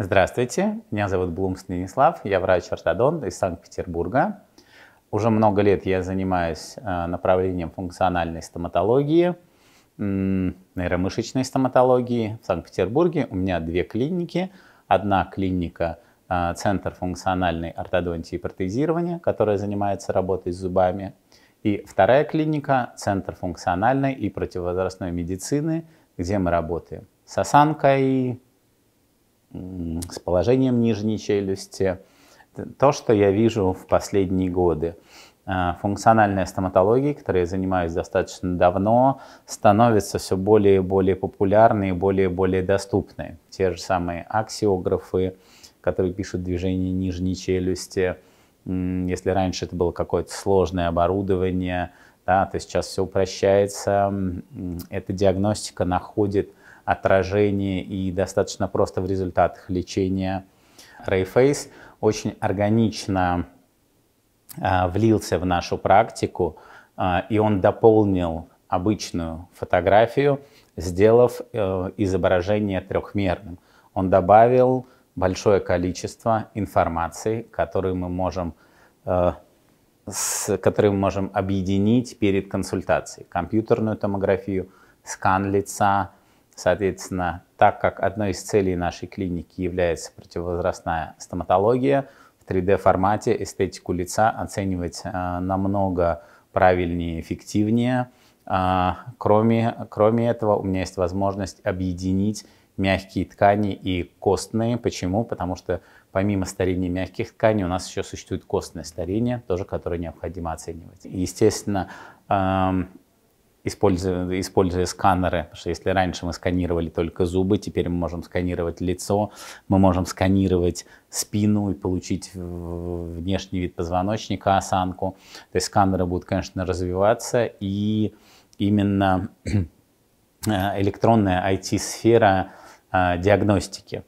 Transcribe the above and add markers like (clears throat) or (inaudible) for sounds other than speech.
Здравствуйте, меня зовут Блум Станислав, я врач-ортодонт из Санкт-Петербурга. Уже много лет я занимаюсь э, направлением функциональной стоматологии, нейромышечной стоматологии в Санкт-Петербурге. У меня две клиники. Одна клиника э, – Центр функциональной ортодонтии и протезирования, которая занимается работой с зубами. И вторая клиника – Центр функциональной и противовозрастной медицины, где мы работаем с осанкой, с положением нижней челюсти. То, что я вижу в последние годы. А, функциональная стоматология, которой я занимаюсь достаточно давно, становится все более и более популярной и более и более доступной. Те же самые аксиографы, которые пишут движение нижней челюсти. Если раньше это было какое-то сложное оборудование, да, то сейчас все упрощается. Эта диагностика находит отражение и достаточно просто в результатах лечения Rayface очень органично а, влился в нашу практику, а, и он дополнил обычную фотографию, сделав э, изображение трехмерным. Он добавил большое количество информации, которую мы можем, э, с, которую мы можем объединить перед консультацией. Компьютерную томографию, скан лица, Соответственно, так как одной из целей нашей клиники является противовозрастная стоматология, в 3D-формате эстетику лица оценивать э, намного правильнее, эффективнее. Э, кроме, кроме этого, у меня есть возможность объединить мягкие ткани и костные. Почему? Потому что помимо старения мягких тканей у нас еще существует костное старение, тоже которое необходимо оценивать. Естественно, э, используя, используя сканеры, потому что если раньше мы сканировали только зубы, теперь мы можем сканировать лицо, мы можем сканировать спину и получить внешний вид позвоночника, осанку. То есть сканеры будут, конечно, развиваться, и именно (clears throat) э, электронная IT-сфера э, диагностики,